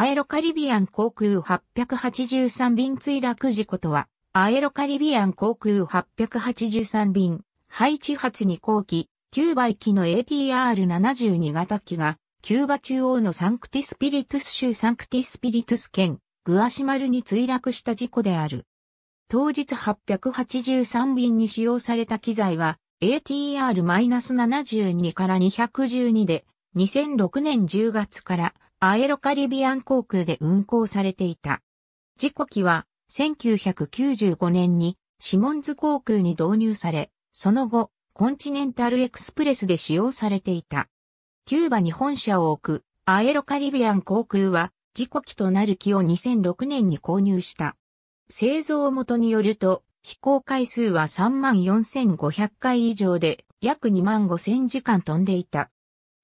アエロカリビアン航空883便墜落事故とは、アエロカリビアン航空883便、ハイチ発2後機、キューバ行きの ATR72 型機が、キューバ中央のサンクティスピリトゥス州サンクティスピリトゥス県、グアシマルに墜落した事故である。当日883便に使用された機材は、ATR-72 から212で、2006年10月から、アエロカリビアン航空で運航されていた。事故機は1995年にシモンズ航空に導入され、その後、コンチネンタルエクスプレスで使用されていた。キューバに本社を置くアエロカリビアン航空は事故機となる機を2006年に購入した。製造元によると、飛行回数は34,500回以上で約25,000時間飛んでいた。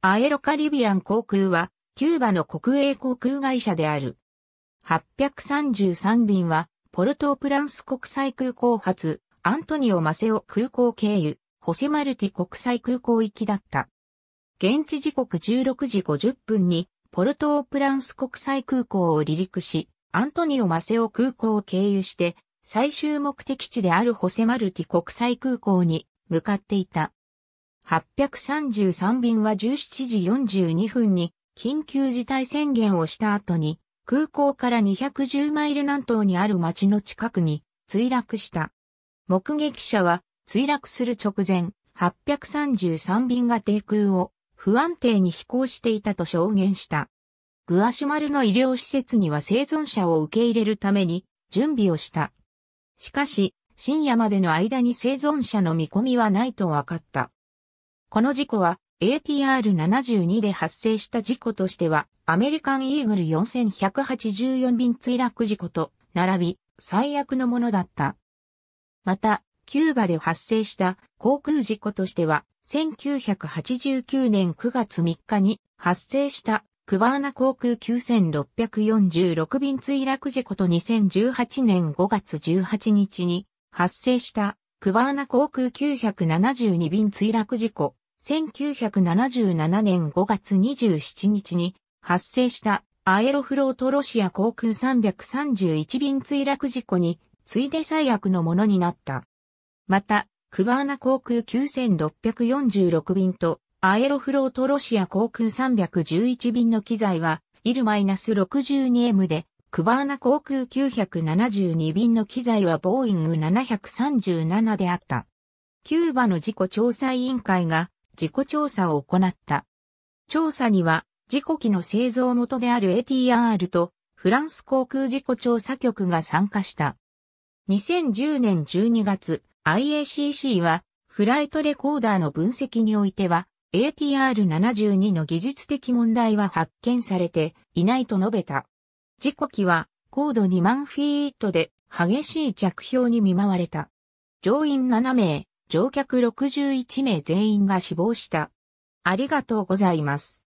アエロカリビアン航空はキューバの国営航空会社である。833便は、ポルトープランス国際空港発、アントニオ・マセオ空港経由、ホセマルティ国際空港行きだった。現地時刻16時50分に、ポルトープランス国際空港を離陸し、アントニオ・マセオ空港を経由して、最終目的地であるホセマルティ国際空港に向かっていた。833便は17時42分に緊急事態宣言をした後に、空港から210マイル南東にある町の近くに墜落した。目撃者は墜落する直前、833便が低空を不安定に飛行していたと証言した。グアシュマルの医療施設には生存者を受け入れるために準備をした。しかし、深夜までの間に生存者の見込みはないと分かった。この事故は ATR72 で発生した事故としては、アメリカンイーグル4184便墜落事故と並び、最悪のものだった。また、キューバで発生した航空事故としては、1989年9月3日に発生したクバーナ航空9646便墜落事故と2018年5月18日に発生したクバーナ航空972便墜落事故1977年5月27日に発生したアエロフロートロシア航空331便墜落事故についで最悪のものになった。また、クバーナ航空9646便とアエロフロートロシア航空311便の機材は、イル -62M で、クバーナ航空972便の機材はボーイング737であった。キューバの事故調査委員会が事故調査を行った。調査には、事故機の製造元である ATR とフランス航空事故調査局が参加した。2010年12月、IACC はフライトレコーダーの分析においては ATR72 の技術的問題は発見されていないと述べた。事故機は高度2万フィートで激しい着氷に見舞われた。乗員7名、乗客61名全員が死亡した。ありがとうございます。